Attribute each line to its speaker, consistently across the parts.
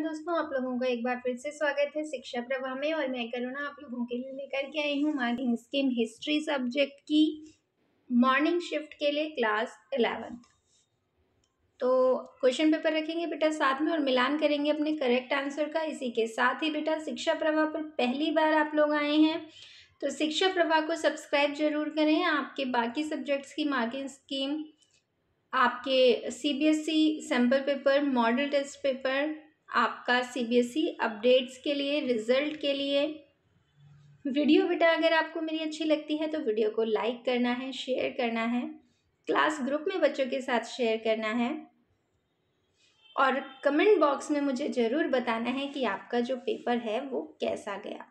Speaker 1: नमस्कार दोस्तों आप लोगों का एक बार फिर से स्वागत है शिक्षा प्रवाह में और मैं करुणा आप लोगों के लिए लेकर के आई हूँ मार्किंग स्कीम हिस्ट्री सब्जेक्ट की मॉर्निंग शिफ्ट के लिए क्लास इलेवन तो क्वेश्चन पेपर रखेंगे बेटा साथ में और मिलान करेंगे अपने करेक्ट आंसर का इसी के साथ ही बेटा शिक्षा प्रवाह पर पहली बार आप लोग आए हैं तो शिक्षा प्रवाह को सब्सक्राइब जरूर करें आपके बाकी सब्जेक्ट्स की मार्किंग स्कीम आपके C B S E sample paper model test paper आपका ई अपडेट्स e के लिए रिजल्ट के लिए वीडियो बेटा अगर आपको मेरी अच्छी लगती है तो वीडियो को लाइक करना है शेयर करना है क्लास ग्रुप में बच्चों के साथ शेयर करना है और कमेंट बॉक्स में मुझे ज़रूर बताना है कि आपका जो पेपर है वो कैसा गया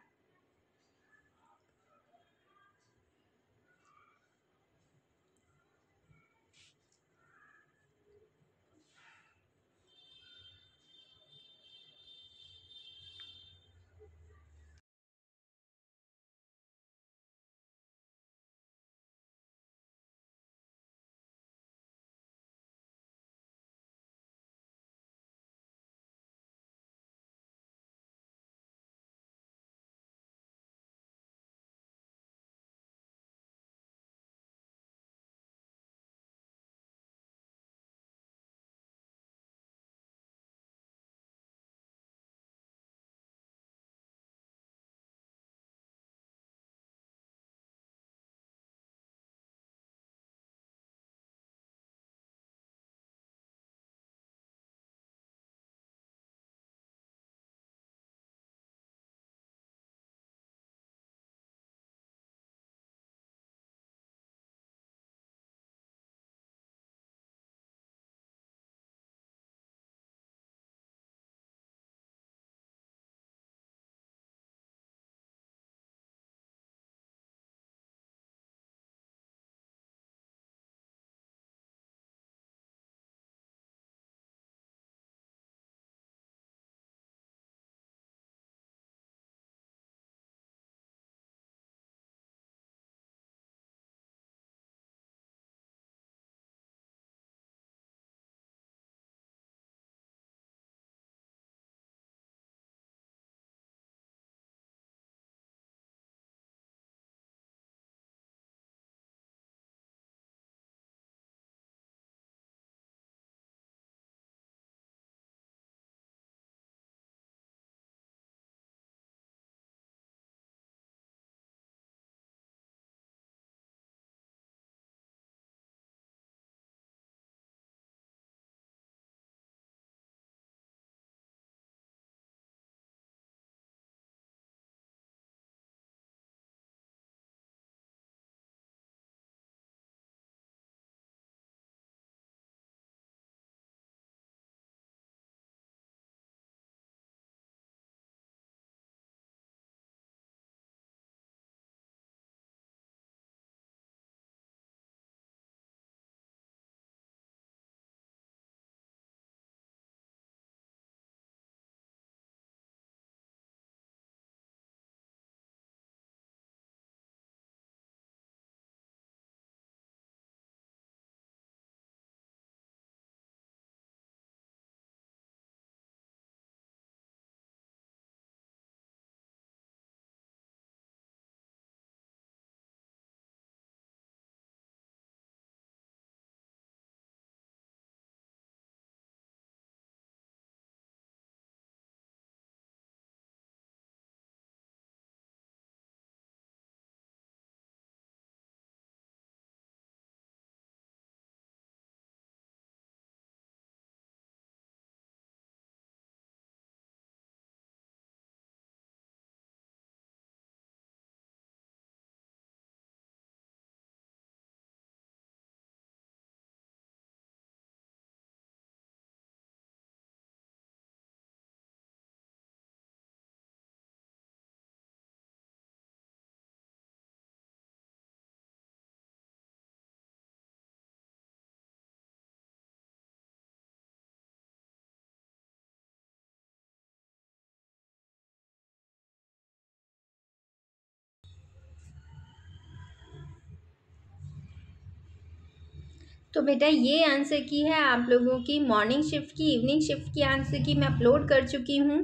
Speaker 1: तो बेटा ये आंसर की है आप लोगों की मॉर्निंग शिफ्ट की इवनिंग शिफ्ट की आंसर की मैं अपलोड कर चुकी हूँ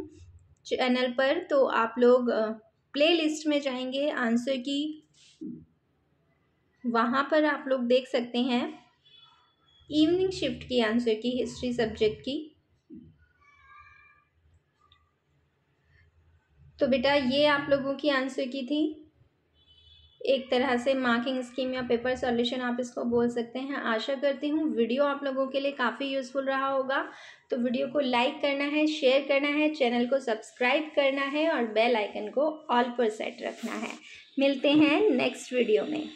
Speaker 1: चैनल पर तो आप लोग प्ले लिस्ट में जाएंगे आंसर की वहाँ पर आप लोग देख सकते हैं इवनिंग शिफ्ट की आंसर की हिस्ट्री सब्जेक्ट की तो बेटा ये आप लोगों की आंसर की थी एक तरह से मार्किंग स्कीम या पेपर सॉल्यूशन आप इसको बोल सकते हैं आशा करती हूँ वीडियो आप लोगों के लिए काफ़ी यूज़फुल रहा होगा तो वीडियो को लाइक करना है शेयर करना है चैनल को सब्सक्राइब करना है और बेल आइकन को ऑल पर सेट रखना है मिलते हैं नेक्स्ट वीडियो में